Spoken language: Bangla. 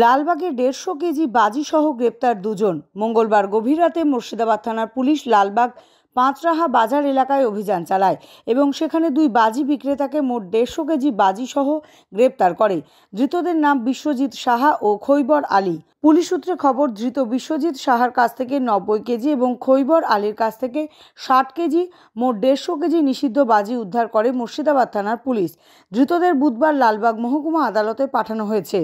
লালবাগে দেড়শো কেজি বাজিসহ গ্রেপ্তার দুজন মঙ্গলবার গভীর রাতে মুর্শিদাবাদ থানার পুলিশ লালবাগ পাঁচরাহা বাজার এলাকায় অভিযান চালায় এবং সেখানে দুই বাজি বিক্রেতাকে মোট দেড়শো কেজি বাজিসহ গ্রেপ্তার করে ধৃতদের নাম বিশ্বজিৎ সাহা ও খৈবর আলী পুলিশ সূত্রে খবর ধৃত বিশ্বজিৎ সাহার কাছ থেকে নব্বই কেজি এবং খৈবর আলীর কাছ থেকে ষাট কেজি মোট দেড়শো কেজি নিষিদ্ধ বাজি উদ্ধার করে মুর্শিদাবাদ থানার পুলিশ ধৃতদের বুধবার লালবাগ মহকুমা আদালতে পাঠানো হয়েছে